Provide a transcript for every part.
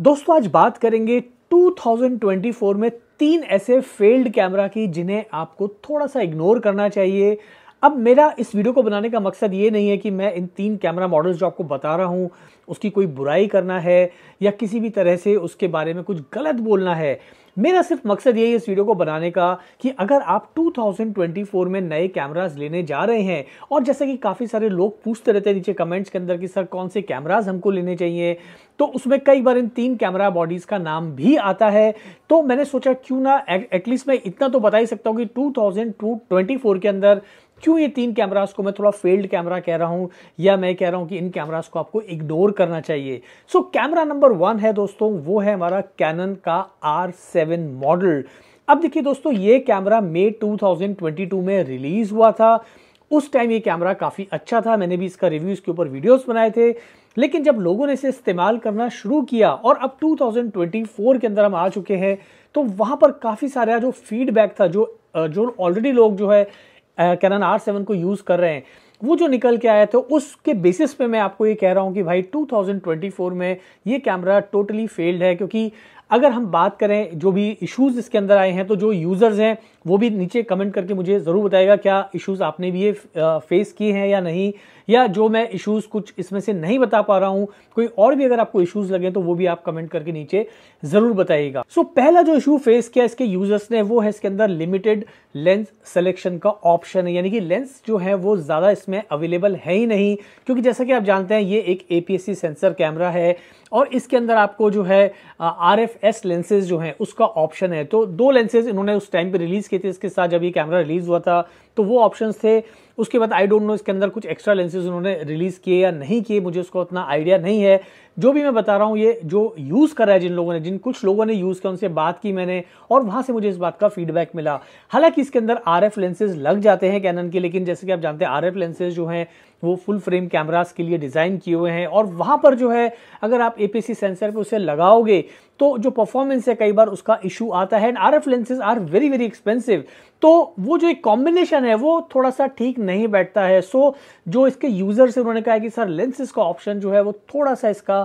दोस्तों आज बात करेंगे 2024 में तीन ऐसे फेल्ड कैमरा की जिन्हें आपको थोड़ा सा इग्नोर करना चाहिए अब मेरा इस वीडियो को बनाने का मकसद ये नहीं है कि मैं इन तीन कैमरा मॉडल्स जो आपको बता रहा हूँ उसकी कोई बुराई करना है या किसी भी तरह से उसके बारे में कुछ गलत बोलना है मेरा सिर्फ मकसद यही है इस वीडियो को बनाने का कि अगर आप 2024 में नए कैमराज लेने जा रहे हैं और जैसे कि काफ़ी सारे लोग पूछते रहते हैं नीचे कमेंट्स के अंदर कि सर कौन से कैमराज हमको लेने चाहिए तो उसमें कई बार इन तीन कैमरा बॉडीज़ का नाम भी आता है तो मैंने सोचा क्यों ना एटलीस्ट मैं इतना तो बता ही सकता हूँ कि टू के अंदर क्यों ये तीन कैमरास को मैं थोड़ा फेल्ड कैमरा कह रहा हूँ या मैं कह रहा हूँ कि इन कैमरास को आपको इग्नोर करना चाहिए सो कैमरा नंबर वन है दोस्तों वो है हमारा कैनन का आर सेवन मॉडल अब देखिए दोस्तों ये कैमरा मई 2022 में रिलीज हुआ था उस टाइम ये कैमरा काफ़ी अच्छा था मैंने भी इसका रिव्यू इसके ऊपर वीडियोस बनाए थे लेकिन जब लोगों ने इसे इस्तेमाल करना शुरू किया और अब 2024 के अंदर हम आ चुके हैं तो वहाँ पर काफ़ी सारा जो फीडबैक था जो जो ऑलरेडी लोग जो है कैनन आर सेवन को यूज़ कर रहे हैं वो जो निकल के आया था उसके बेसिस पे मैं आपको ये कह रहा हूँ कि भाई 2024 में ये कैमरा टोटली फेल्ड है क्योंकि अगर हम बात करें जो भी इश्यूज इसके अंदर आए हैं तो जो यूज़र्स हैं वो भी नीचे कमेंट करके मुझे ज़रूर बताएगा क्या इश्यूज़ आपने भी ये फेस किए हैं या नहीं या जो मैं इश्यूज़ कुछ इसमें से नहीं बता पा रहा हूँ कोई और भी अगर आपको इश्यूज़ लगे तो वो भी आप कमेंट करके नीचे ज़रूर बताइएगा सो so, पहला जो इशू फेस किया इसके यूज़र्स ने वो है इसके अंदर लिमिटेड लेंस सेलेक्शन का ऑप्शन है यानी कि लेंस जो है वो ज़्यादा इसमें अवेलेबल है ही नहीं क्योंकि जैसा कि आप जानते हैं ये एक ए सेंसर कैमरा है और इसके अंदर आपको जो है आर लेंसेज जो हैं उसका ऑप्शन है तो दो लेंसेज इन्होंने उस टाइम पर रिलीज़ थे थी इसके साथ जब ये कैमरा रिलीज़ हुआ था तो वो ऑप्शन थे उसके बाद आई डोंट नो इसके अंदर कुछ एक्स्ट्रा लेंसेज उन्होंने रिलीज़ किए या नहीं किए मुझे उसका उतना आइडिया नहीं है जो भी मैं बता रहा हूँ ये जो यूज़ करा है जिन लोगों ने जिन कुछ लोगों ने यूज़ किया उनसे बात की मैंने और वहाँ से मुझे इस बात का फीडबैक मिला हालांकि इसके अंदर आर लेंसेज लग जाते हैं कैनन के लेकिन जैसे कि आप जानते हैं आर लेंसेज जो हैं वो फुल फ्रेम कैमरास के लिए डिज़ाइन किए हुए हैं और वहाँ पर जो है अगर आप ए सेंसर पर उसे लगाओगे तो जो परफॉर्मेंस है कई बार उसका इशू आता है and R lenses are very very expensive तो वो जो एक कॉम्बिनेशन है वो थोड़ा सा ठीक नहीं बैठता है सो so, जो इसके यूज़र से उन्होंने कहा कि सर लेंसेज का ऑप्शन जो है वो थोड़ा सा इसका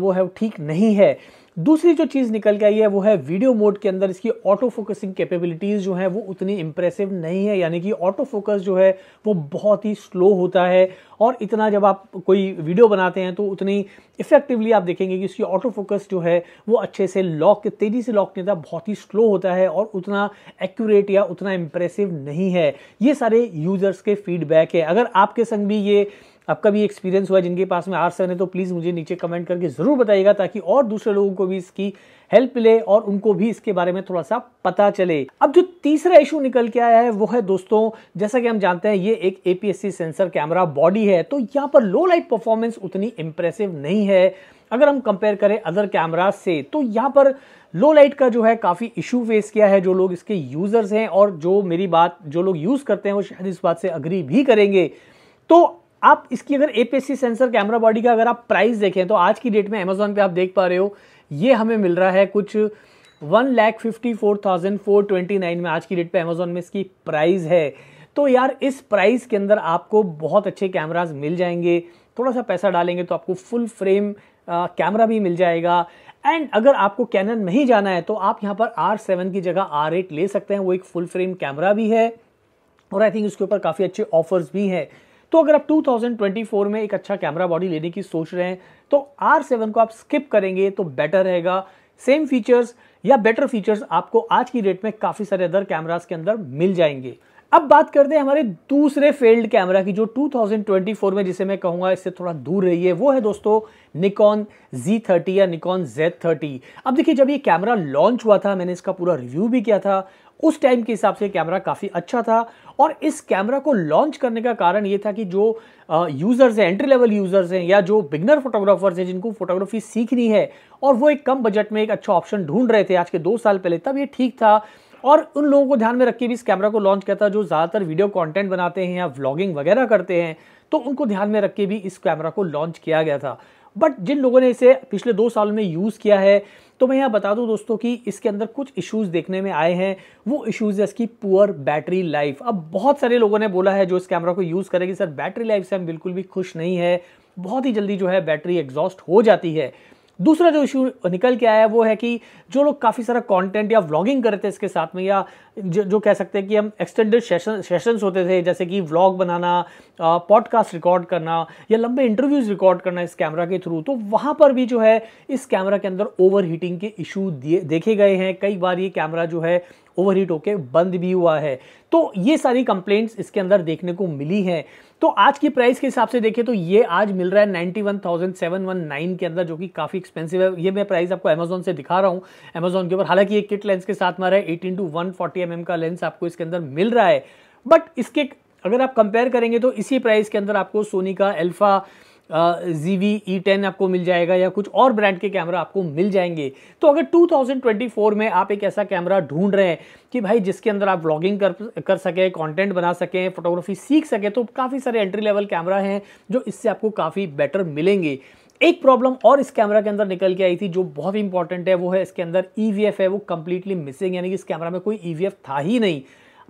वो है ठीक नहीं है दूसरी जो चीज़ निकल के आई है वो है वीडियो मोड के अंदर इसकी ऑटो फोकसिंग कैपेबिलिटीज़ जो है वो उतनी इम्प्रेसिव नहीं है यानी कि ऑटो फोकस जो है वो बहुत ही स्लो होता है और इतना जब आप कोई वीडियो बनाते हैं तो उतनी इफेक्टिवली आप देखेंगे कि उसकी ऑटो फोकस जो है वो अच्छे से लॉक तेज़ी से लॉक नहीं होता बहुत ही स्लो होता है और उतना एक्यूरेट या उतना इम्प्रेसिव नहीं है ये सारे यूज़र्स के फीडबैक है अगर आपके संग भी ये आपका भी एक्सपीरियंस हुआ जिनके पास में आर सेवन है तो प्लीज़ मुझे नीचे कमेंट करके ज़रूर बताइएगा ताकि और दूसरे लोगों को भी इसकी हेल्प मिले और उनको भी इसके बारे में थोड़ा सा पता चले अब जो तीसरा इशू निकल के आया है वो है दोस्तों जैसा कि हम जानते हैं ये एक एपीएससी सेंसर कैमरा बॉडी है तो यहाँ पर लो लाइट परफॉर्मेंस उतनी इंप्रेसिव नहीं है अगर हम कंपेयर करें अदर कैमराज से तो यहाँ पर लो लाइट का जो है काफ़ी इशू फेस किया है जो लोग इसके यूज़र्स हैं और जो मेरी बात जो लोग यूज़ करते हैं वो शायद इस बात से अग्री भी करेंगे तो आप इसकी अगर एपीएससी सेंसर कैमरा बॉडी का अगर आप प्राइस देखें तो आज की डेट में अमेजोन पे आप देख पा रहे हो ये हमें मिल रहा है कुछ one lakh fifty four thousand four twenty nine में आज की डेट पे अमेजोन में इसकी प्राइस है तो यार इस प्राइस के अंदर आपको बहुत अच्छे कैमराज मिल जाएंगे थोड़ा सा पैसा डालेंगे तो आपको फुल फ्रेम कैमरा भी मिल जाएगा एंड अगर आपको कैनन नहीं जाना है तो आप यहाँ पर आर सेवन की जगह आर एट ले सकते हैं वो एक फुल फ्रेम कैमरा भी है और आई थिंक उसके ऊपर काफ़ी अच्छे ऑफर्स भी हैं तो अगर आप 2024 में एक अच्छा कैमरा बॉडी लेने की सोच रहे हैं तो R7 को आप स्किप करेंगे तो बेटर रहेगा सेम फीचर्स या बेटर फीचर्स आपको आज की डेट में काफ़ी सारे अदर कैमराज के अंदर मिल जाएंगे अब बात करते हैं हमारे दूसरे फेल्ड कैमरा की जो 2024 में जिसे मैं कहूंगा इससे थोड़ा दूर रही है वो है दोस्तों निकॉन Z30 या निकॉन Z30 अब देखिए जब ये कैमरा लॉन्च हुआ था मैंने इसका पूरा रिव्यू भी किया था उस टाइम के हिसाब से कैमरा काफ़ी अच्छा था और इस कैमरा को लॉन्च करने का कारण ये था कि जो यूज़र्स हैं एंट्री लेवल यूज़र्स हैं या जो बिगनर फोटोग्राफर्स हैं जिनको फोटोग्राफी सीखनी है और वो एक कम बजट में एक अच्छा ऑप्शन ढूंढ रहे थे आज के दो साल पहले तब ये ठीक था और उन लोगों को ध्यान में रख के भी इस कैमरा को लॉन्च किया था जो ज़्यादातर वीडियो कंटेंट बनाते हैं या व्लॉगिंग वगैरह करते हैं तो उनको ध्यान में रख के भी इस कैमरा को लॉन्च किया गया था बट जिन लोगों ने इसे पिछले दो साल में यूज़ किया है तो मैं यहाँ बता दूँ दोस्तों कि इसके अंदर कुछ इश्यूज़ देखने में आए हैं वो इश्यूज़ है इसकी पुअर बैटरी लाइफ अब बहुत सारे लोगों ने बोला है जो इस कैमरा को यूज़ करेगी सर बैटरी लाइफ से हम बिल्कुल भी खुश नहीं है बहुत ही जल्दी जो है बैटरी एग्जॉस्ट हो जाती है दूसरा जो इशू निकल के आया है वो है कि जो लोग काफ़ी सारा कंटेंट या व्लॉगिंग रहे थे इसके साथ में या जो, जो कह सकते हैं कि हम एक्सटेंडेड सेशन सेशंस होते थे जैसे कि व्लॉग बनाना पॉडकास्ट रिकॉर्ड करना या लंबे इंटरव्यूज़ रिकॉर्ड करना इस कैमरा के थ्रू तो वहाँ पर भी जो है इस कैमरा के अंदर ओवर हीटिंग के इशू दिए देखे गए हैं कई बार ये कैमरा जो है ओवरहीट होके बंद भी हुआ है तो ये सारी कंप्लेंट्स इसके अंदर देखने को मिली हैं तो आज की प्राइस के हिसाब से देखें तो ये आज मिल रहा है ninety one thousand seven one nine के अंदर जो कि काफ़ी एक्सपेंसिव है ये मैं प्राइस आपको अमेजोन से दिखा रहा हूँ अमेजोन के ऊपर हालांकि ये किट लेंस के साथ मारा है eighteen to one forty M का लेंस आपको इसके अंदर मिल रहा है बट इसके अगर आप कंपेयर करेंगे तो इसी प्राइस के अंदर आपको सोनी का alpha Z V E ten आपको मिल जाएगा या कुछ और ब्रांड के कैमरा आपको मिल जाएंगे तो अगर 2024 में आप एक ऐसा कैमरा ढूंढ रहे हैं कि भाई जिसके अंदर आप ब्लॉगिंग कर कर सकें कंटेंट बना सकें फोटोग्राफी सीख सकें तो काफ़ी सारे एंट्री लेवल कैमरा हैं जो इससे आपको काफ़ी बेटर मिलेंगे एक प्रॉब्लम और इस कैमरा के अंदर निकल के आई थी जो बहुत ही इंपॉर्टेंट है वो है इसके अंदर ई e है वो कम्प्लीटली मिसिंग यानी कि इस कैमरा में कोई ई e था ही नहीं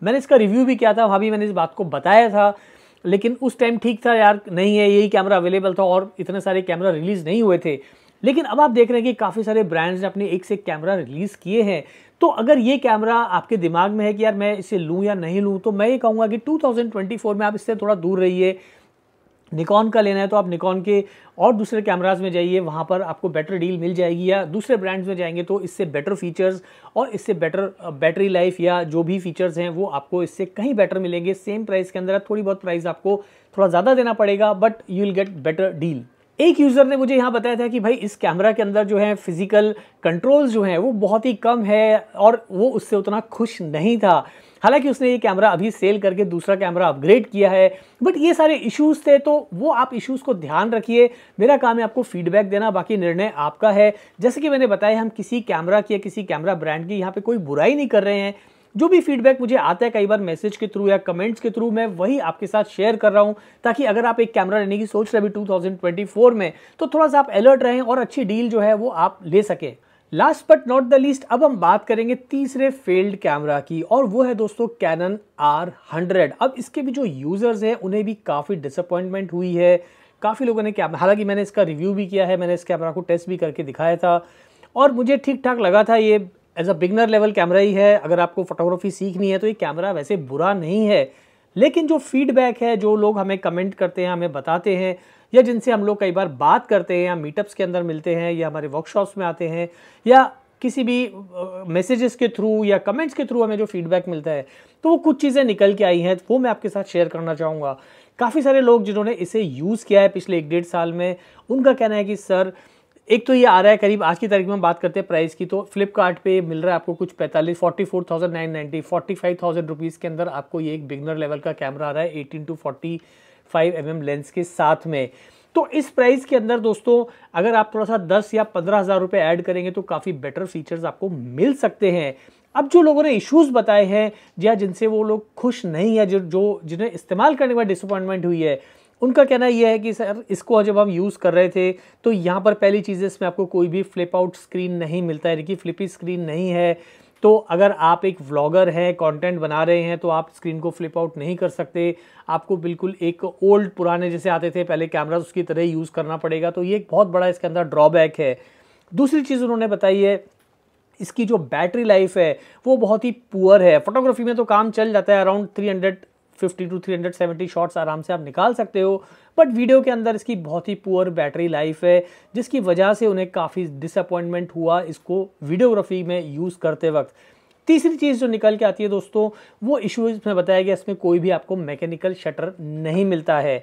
मैंने इसका रिव्यू भी किया था वहाँ भी मैंने इस बात को बताया था लेकिन उस टाइम ठीक था यार नहीं है यही कैमरा अवेलेबल था और इतने सारे कैमरा रिलीज़ नहीं हुए थे लेकिन अब आप देख रहे हैं कि काफ़ी सारे ब्रांड्स ने अपने एक से एक कैमरा रिलीज़ किए हैं तो अगर ये कैमरा आपके दिमाग में है कि यार मैं इसे लूँ या नहीं लूँ तो मैं ये कहूँगा कि 2024 में आप इससे थोड़ा दूर रहिए निकॉन का लेना है तो आप निकॉन के और दूसरे कैमराज में जाइए वहाँ पर आपको बेटर डील मिल जाएगी या दूसरे ब्रांड्स में जाएंगे तो इससे बेटर फीचर्स और इससे बेटर बैटरी लाइफ या जो भी फीचर्स हैं वो आपको इससे कहीं बेटर मिलेंगे सेम प्राइस के अंदर थोड़ी बहुत प्राइस आपको थोड़ा ज़्यादा देना पड़ेगा but you will get better deal एक यूज़र ने मुझे यहाँ बताया था कि भाई इस कैमरा के अंदर जो है फिज़िकल कंट्रोल्स जो हैं वो बहुत ही कम है और वो उससे उतना खुश नहीं था हालांकि उसने ये कैमरा अभी सेल करके दूसरा कैमरा अपग्रेड किया है बट ये सारे इश्यूज़ थे तो वो आप इश्यूज़ को ध्यान रखिए मेरा काम है आपको फीडबैक देना बाकी निर्णय आपका है जैसे कि मैंने बताया हम किसी कैमरा की या किसी कैमरा ब्रांड की यहाँ पर कोई बुराई नहीं कर रहे हैं जो भी फीडबैक मुझे आता है कई बार मैसेज के थ्रू या कमेंट्स के थ्रू मैं वही आपके साथ शेयर कर रहा हूँ ताकि अगर आप एक कैमरा लेने की सोच रहे अभी 2024 में तो थोड़ा सा आप अलर्ट रहें और अच्छी डील जो है वो आप ले सकें last but not the least अब हम बात करेंगे तीसरे फेल्ड कैमरा की और वो है दोस्तों कैनन आर हंड्रेड अब इसके भी जो यूज़र्स हैं उन्हें भी काफ़ी डिसअपॉइंटमेंट हुई है काफ़ी लोगों ने कैम हालांकि मैंने इसका रिव्यू भी किया है मैंने इस कैमरा को टेस्ट भी करके दिखाया था और मुझे ठीक ठाक लगा था ये as a beginner level camera ही है अगर आपको फोटोग्राफी सीखनी है तो ये कैमरा वैसे बुरा नहीं है लेकिन जो फीडबैक है जो लोग हमें कमेंट करते हैं हमें बताते हैं या जिनसे हम लोग कई बार बात करते हैं या मीटअप्स के अंदर मिलते हैं या हमारे वर्कशॉप्स में आते हैं या किसी भी मैसेजेस के थ्रू या कमेंट्स के थ्रू हमें जो फीडबैक मिलता है तो वो कुछ चीज़ें निकल के आई हैं वो मैं आपके साथ शेयर करना चाहूँगा काफ़ी सारे लोग जिन्होंने इसे यूज़ किया है पिछले एक डेढ़ साल में उनका कहना है कि सर एक तो ये आ रहा है करीब आज की तारीख में बात करते हैं प्राइस की तो फ्लिपकार्ट पे मिल रहा है आपको कुछ पैंतालीस forty four thousand nine ninety forty five thousand rupees के अंदर आपको ये एक बिगनर लेवल का कैमरा आ रहा है eighteen to forty five M M lens के साथ में तो इस प्राइस के अंदर दोस्तों अगर आप थोड़ा सा दस या पंद्रह हज़ार रुपये ऐड करेंगे तो काफ़ी बेटर फीचर्स आपको मिल सकते हैं अब जो लोगों ने इश्यूज बताए हैं या जिनसे वो लोग खुश नहीं है जो जो जिन्हें इस्तेमाल करने के बाद डिसअपॉइंटमेंट हुई है उनका कहना यह है कि सर इसको जब हम यूज़ कर रहे थे तो यहाँ पर पहली चीज़ इसमें आपको कोई भी फ्लिप आउट स्क्रीन नहीं मिलता है यानी कि फ्लिपी स्क्रीन नहीं है तो अगर आप एक व्लॉगर हैं कंटेंट बना रहे हैं तो आप स्क्रीन को फ्लिप आउट नहीं कर सकते आपको बिल्कुल एक ओल्ड पुराने जैसे आते थे पहले कैमराज उसकी तरह यूज़ करना पड़ेगा तो ये एक बहुत बड़ा इसके अंदर ड्रॉबैक है दूसरी चीज़ उन्होंने बताई है इसकी जो बैटरी लाइफ है वो बहुत ही पुअर है फोटोग्राफी में तो काम चल जाता है around 300 fifty to three hundred seventy shots आराम से आप निकाल सकते हो बट वीडियो के अंदर इसकी बहुत ही पुअर बैटरी लाइफ है जिसकी वजह से उन्हें काफ़ी डिसअपॉइंटमेंट हुआ इसको वीडियोग्राफी में यूज़ करते वक्त तीसरी चीज़ जो निकल के आती है दोस्तों वो इशू इसमें बताया गया इसमें कोई भी आपको मैकेनिकल शटर नहीं मिलता है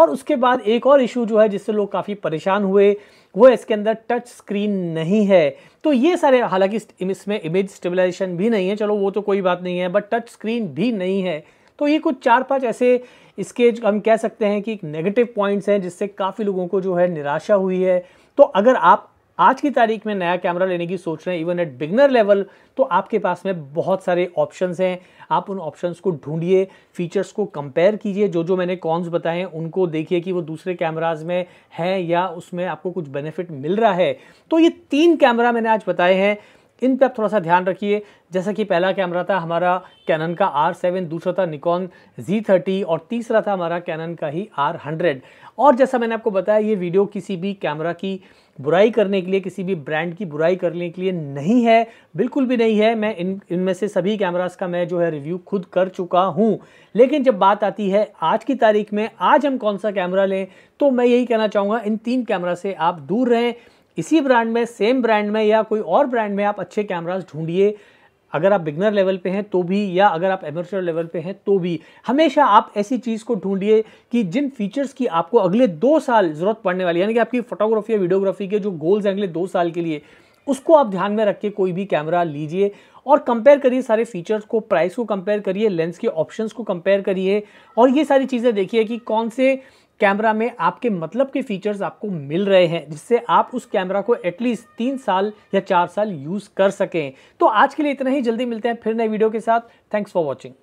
और उसके बाद एक और इशू जो है जिससे लोग काफ़ी परेशान हुए वो इसके अंदर टच स्क्रीन नहीं है तो ये सारे हालांकि इसमें इमेज स्टेबलाइजेशन भी नहीं है चलो वो तो कोई बात नहीं है बट टच स्क्रीन भी नहीं है तो ये कुछ चार पांच ऐसे इसके हम कह सकते हैं कि नेगेटिव पॉइंट्स हैं जिससे काफ़ी लोगों को जो है निराशा हुई है तो अगर आप आज की तारीख में नया कैमरा लेने की सोच रहे हैं इवन एट बिगनर लेवल तो आपके पास में बहुत सारे ऑप्शंस हैं आप उन ऑप्शंस को ढूंढिए फीचर्स को कंपेयर कीजिए जो जो मैंने कॉन्स बताए हैं उनको देखिए कि वो दूसरे कैमराज में हैं या उसमें आपको कुछ बेनिफिट मिल रहा है तो ये तीन कैमरा मैंने आज बताए हैं इन पे आप थोड़ा सा ध्यान रखिए जैसा कि पहला कैमरा था हमारा कैनन का आर सेवन दूसरा था निकॉन जी थर्टी और तीसरा था हमारा कैनन का ही आर हंड्रेड और जैसा मैंने आपको बताया ये वीडियो किसी भी कैमरा की बुराई करने के लिए किसी भी ब्रांड की बुराई करने के लिए नहीं है बिल्कुल भी नहीं है मैं इन इनमें से सभी कैमराज का मैं जो है रिव्यू खुद कर चुका हूँ लेकिन जब बात आती है आज की तारीख में आज हम कौन सा कैमरा लें तो मैं यही कहना चाहूँगा इन तीन कैमरा से आप दूर रहें इसी ब्रांड में सेम ब्रांड में या कोई और ब्रांड में आप अच्छे कैमराज ढूंढिए अगर आप बिगनर लेवल पे हैं तो भी या अगर आप एमरचर लेवल पे हैं तो भी हमेशा आप ऐसी चीज़ को ढूंढिए कि जिन फीचर्स की आपको अगले दो साल ज़रूरत पड़ने वाली यानी कि आपकी फोटोग्राफी या वीडियोग्राफी के जो गोल्स हैं अगले दो साल के लिए उसको आप ध्यान में रख के कोई भी कैमरा लीजिए और कंपेयर करिए सारे फीचर्स को प्राइस को कंपेयर करिए लेंस के ऑप्शंस को कंपेयर करिए और ये सारी चीज़ें देखिए कि कौन से कैमरा में आपके मतलब के फीचर्स आपको मिल रहे हैं जिससे आप उस कैमरा को एटलीस्ट तीन साल या चार साल यूज़ कर सकें तो आज के लिए इतना ही जल्दी मिलते हैं फिर नए वीडियो के साथ थैंक्स फॉर वॉचिंग